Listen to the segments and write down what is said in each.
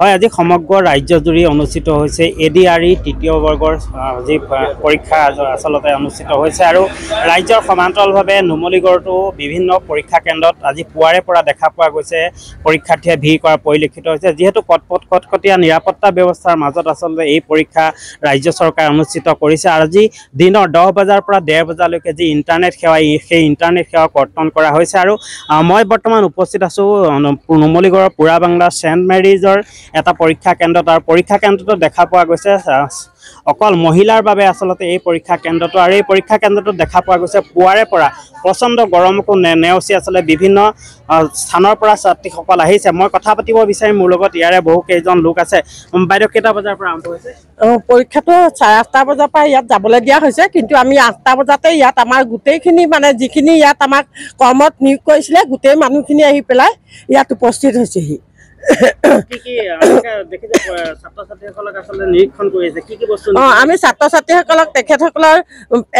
হয় আজি সমগ্ৰ ৰাজ্য জুৰি অনুষ্ঠিত হৈছে এ ডি আৰ ই তৃতীয় বৰ্গৰ যি পৰীক্ষা আচলতে অনুষ্ঠিত হৈছে আৰু ৰাজ্যৰ সমান্তৰালভাৱে নুমলীগড়ও বিভিন্ন পৰীক্ষা কেন্দ্ৰত আজি পুৱাৰে পৰা দেখা পোৱা গৈছে পৰীক্ষাৰ্থীয়ে ভিৰ কৰা পৰিলক্ষিত হৈছে যিহেতু কটপট কটকটীয়া নিৰাপত্তা ব্যৱস্থাৰ মাজত আচলতে এই পৰীক্ষা ৰাজ্য চৰকাৰে অনুষ্ঠিত কৰিছে আৰু আজি দিনৰ দিনেৰ দশ বাজাৰপা দেড় বাজালেক যে ইন্টাৰনেট সেবা সেই ইণ্টাৰনেট সেৱা কৰ্তন কৰা হৈছে আৰু মই বৰ্তমান উপস্থিত আছোঁ নুমলীগড়েৰ পুৰা বাংলা চেণ্ট মেৰিজৰ এটা পৰীক্ষা কেন্দ্ৰত আৰু পৰীক্ষা কেন্দ্ৰটো দেখা পোৱা গৈছে অকল মহিলাৰ বাবে আচলতে এই পৰীক্ষা কেন্দ্ৰটো আৰু এই পৰীক্ষা কেন্দ্ৰটোত দেখা পোৱা গৈছে পুৱাৰে পৰা প্ৰচণ্ড গৰমকো নে নেওচি আচলতে বিভিন্ন স্থানৰ পৰা ছাত্ৰীসকল আহিছে মই কথা পাতিব বিচাৰিম মোৰ লগত ইয়াৰে বহুকেইজন লোক আছে বাইদেউ কেইটা বজাৰ পৰা আৰম্ভ হৈছে পৰীক্ষাটো চাৰে আঠটা বজাৰ পৰা ইয়াত যাবলৈ দিয়া হৈছে কিন্তু আমি আঠটা বজাতে ইয়াত আমাৰ গোটেইখিনি মানে যিখিনি ইয়াত আমাক কৰ্মত নিয়োগ কৰিছিলে গোটেই মানুহখিনি আহি পেলাই ইয়াত উপস্থিত হৈছেহি আমি ছাত্ৰ ছাত্ৰীসকলক তেখেতসকলৰ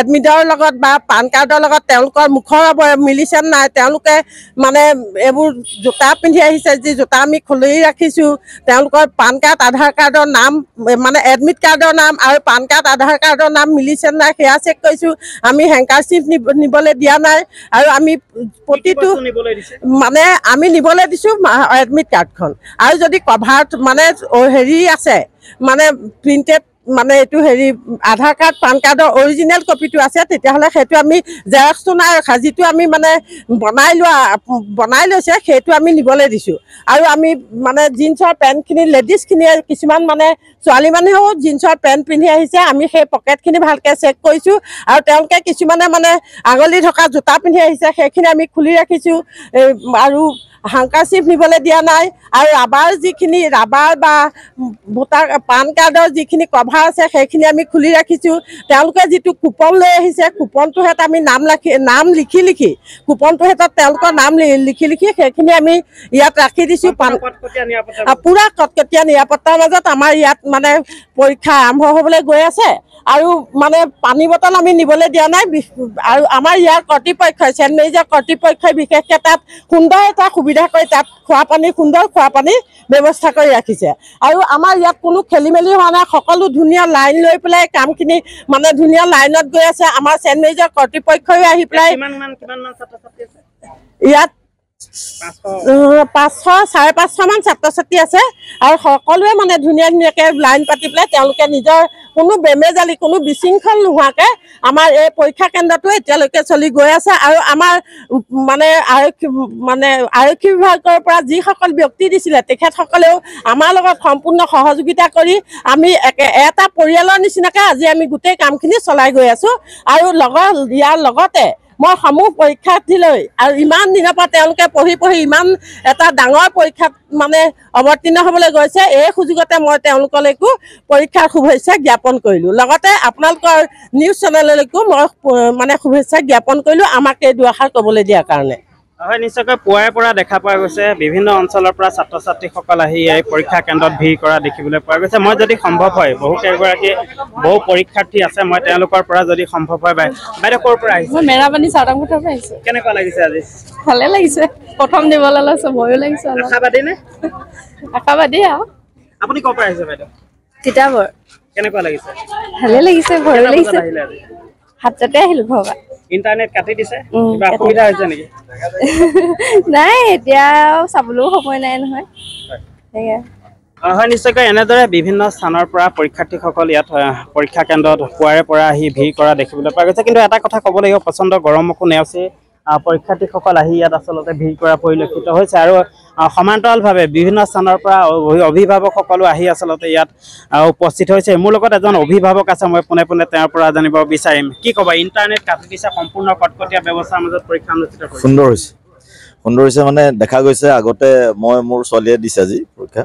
এডমিটৰ লগত বা পান কাৰ্ডৰ লগত তেওঁলোকৰ মুখৰ মিলিছে নাই তেওঁলোকে মানে এইবোৰ জোতা পিন্ধি আহিছে যি জোতা আমি খুলি ৰাখিছোঁ তেওঁলোকৰ পান কাৰ্ড আধাৰ কাৰ্ডৰ নাম মানে এডমিট কাৰ্ডৰ নাম আৰু পান কাৰ্ড আধাৰ কাৰ্ডৰ নাম মিলিছে নাই সেয়া চেক কৰিছোঁ আমি হেংকাৰশ্বিপ নিবলৈ দিয়া নাই আৰু আমি প্ৰতিটো মানে আমি নিবলৈ দিছোঁ এডমিট কাৰ্ডখন কাৰণ আৰু যদি কভাৰত মানে হেৰি আছে মানে প্ৰিণ্টেড মানে এইটো হেৰি আধাৰ কাৰ্ড পান কাৰ্ডৰ অৰিজিনেল কপিটো আছে তেতিয়াহ'লে সেইটো আমি জেৰক্সটো নাই ৰখা যিটো আমি মানে বনাই লোৱা বনাই লৈছে সেইটো আমি নিবলৈ দিছোঁ আৰু আমি মানে জিন্সৰ পেণ্টখিনি লেডিজখিনিয়ে কিছুমান মানে ছোৱালী মানুহেও জিন্সৰ পেণ্ট পিন্ধি আহিছে আমি সেই পকেটখিনি ভালকৈ চেক কৰিছোঁ আৰু তেওঁলোকে কিছুমানে মানে আগলি থকা জোতা পিন্ধি আহিছে সেইখিনি আমি খুলি ৰাখিছোঁ আৰু হাংকাৰ চিপ নিবলৈ দিয়া নাই আৰু ৰাবাৰ যিখিনি ৰাবাৰ বা ভোটাৰ পান কাৰ্ডৰ যিখিনি কভাৰ আছে সেইখিনি আমি খুলি ৰাখিছোঁ তেওঁলোকে যিটো কুপন লৈ আহিছে কুপনটো হেঁত আমি নাম ৰাখি নাম লিখি লিখি কুপনটো হেঁতত তেওঁলোকৰ নাম লিখি লিখি সেইখিনি আমি ইয়াত ৰাখি দিছোঁ পান পূৰা কটকটীয়া নিৰাপত্তাৰ মাজত আমাৰ ইয়াত মানে পৰীক্ষা আৰম্ভ হ'বলৈ গৈ আছে আৰু মানে পানী বটল আমি নিবলৈ দিয়া নাই আৰু আমাৰ ইয়াৰ কৰ্তৃপক্ষই চেণ্ট মেৰিজৰ কৰ্তৃপক্ষই বিশেষকৈ তাত সুন্দৰ এটা সুবিধা কৰি তাত খোৱা পানী সুন্দৰ খোৱা পানী ব্যৱস্থা কৰি ৰাখিছে আৰু আমাৰ ইয়াত কোনো খেলি মেলি হোৱা নাই সকলো ধুনীয়া লাইন লৈ পেলাই কামখিনি মানে ধুনীয়া লাইনত গৈ আছে আমাৰ চেণ্ট মেৰিজৰ কৰ্তৃপক্ষই আহি পেলাই ইয়াত পাঁচশ চাৰে পাঁচশমান ছাত্ৰ ছাত্ৰী আছে আৰু সকলোৱে মানে ধুনীয়া ধুনীয়াকৈ লাইন পাতি পেলাই তেওঁলোকে নিজৰ কোনো বেমেজালি কোনো বিশৃংখল নোহোৱাকৈ আমাৰ এই পৰীক্ষা কেন্দ্ৰটো এতিয়ালৈকে চলি গৈ আছে আৰু আমাৰ মানে আৰক্ষী মানে আৰক্ষী বিভাগৰ পৰা যিসকল ব্যক্তি দিছিলে তেখেতসকলেও আমাৰ লগত সম্পূৰ্ণ সহযোগিতা কৰি আমি একে এটা পৰিয়ালৰ নিচিনাকৈ আজি আমি গোটেই কামখিনি চলাই গৈ আছোঁ আৰু লগৰ ইয়াৰ লগতে মই সমূহ পৰীক্ষাৰ্থীলৈ আৰু ইমান দিনৰ পৰা তেওঁলোকে পঢ়ি পঢ়ি ইমান এটা ডাঙৰ পৰীক্ষাত মানে অৱতীৰ্ণ হ'বলৈ গৈছে এই সুযোগতে মই তেওঁলোকলৈকো পৰীক্ষাৰ শুভেচ্ছা জ্ঞাপন কৰিলোঁ লগতে আপোনালোকৰ নিউজ চেনেললৈকো মই মানে শুভেচ্ছা জ্ঞাপন কৰিলোঁ আমাক এই দুআষাৰ ক'বলৈ দিয়াৰ কাৰণে হয় নিশ্চয়কৈ পুৱাৰে পৰা দেখা পোৱা গৈছে বিভিন্ন অঞ্চলৰ পৰা ছাত্ৰ ছাত্ৰীসকল আহি এই পৰীক্ষা কেন্দ্ৰত ভিৰ কৰা দেখিবলৈ পোৱা গৈছে মই যদি সম্ভৱ হয় বহুকেইগৰাকী বহু পৰীক্ষাৰ্থী আছে মই তেওঁলোকৰ পৰা যদি সম্ভৱ হয় বাইদেউ ক'ৰ পৰা আহিছে মেৰাপানী চাউদাংমুঠৰ পৰা আহিছে কেনেকুৱা লাগিছে আজি ভালে লাগিছে প্ৰথম দিবলৈ লৈছে ভয়ো লাগিছে আশাবাদী নে আশাবাদী আৰু আপুনি ক'ৰ পৰা আহিছে বাইদেউ তিতাবৰ কেনেকুৱা লাগিছে ভালে লাগিছে ভয়ো লাগিছে হাততে আহিলোঁ ঘৰৰ পৰা এনেদৰে বিভিন্ন স্থানৰ পৰা পৰীক্ষাৰ্থীসকল ইয়াত পৰীক্ষা কেন্দ্ৰত পুৱাৰে পৰা আহি ভিৰ কৰা দেখিবলৈ পোৱা গৈছে কিন্তু এটা কথা ক'ব লাগিব প্ৰচণ্ড গৰম গৰমকো নেওচি পৰীক্ষাৰ্থীসকল আহি ইয়াত আচলতে ভিৰ কৰা পৰিলক্ষিত হৈছে আৰু সমান্তৰালভাৱে বিভিন্ন স্থানৰ পৰা অভিভাৱকসকলো আহি আচলতে ইয়াত উপস্থিত হৈছে মোৰ লগত এজন অভিভাৱক আছে মই পোনে পোনে তেওঁৰ পৰা জানিব বিচাৰিম কি ক'বা ইণ্টাৰনেট কাটি দিছে সম্পূৰ্ণ কটকটীয়া ব্যৱস্থাৰ মাজত পৰীক্ষা অনুষ্ঠিত সুন্দৰ হৈছে সুন্দৰ হৈছে মানে দেখা গৈছে আগতে মই মোৰ ছোৱালীয়ে দিছে আজি পৰীক্ষা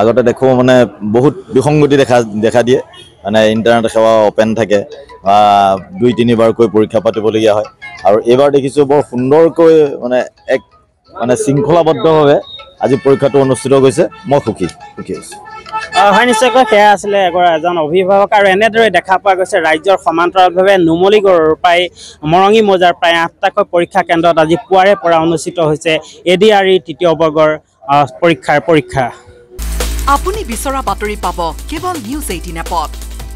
আগতে দেখোঁ মানে বহুত বিসংগতি দেখা দেখা দিয়ে মানে ইণ্টাৰনেট সেৱা অ'পেন থাকে দুই তিনিবাৰকৈ পৰীক্ষা পাতিবলগীয়া হয় আৰু এইবাৰ দেখিছোঁ বৰ সুন্দৰকৈ মানে এক মানে শৃংখলাবদ্ধভাৱে আজি পৰীক্ষাটো অনুষ্ঠিত হৈছে মই সুখী সুখী হৈছোঁ হয় নিশ্চয়কৈ সেয়া আছিলে এগৰা এজন অভিভাৱক আৰু এনেদৰে দেখা পোৱা গৈছে ৰাজ্যৰ সমান্তৰালভাৱে নুমলীগড়ৰ প্ৰায় মৰঙি মৌজাৰ প্ৰায় আঠটাকৈ পৰীক্ষা কেন্দ্ৰত আজি পুৱাৰে পৰা অনুষ্ঠিত হৈছে এ ডি আৰ ই তৃতীয় বৰ্গৰ পৰীক্ষাৰ পৰীক্ষা আপুনি বিচৰা বাতৰি পাব কেৱল নিউজ এইটিন এপত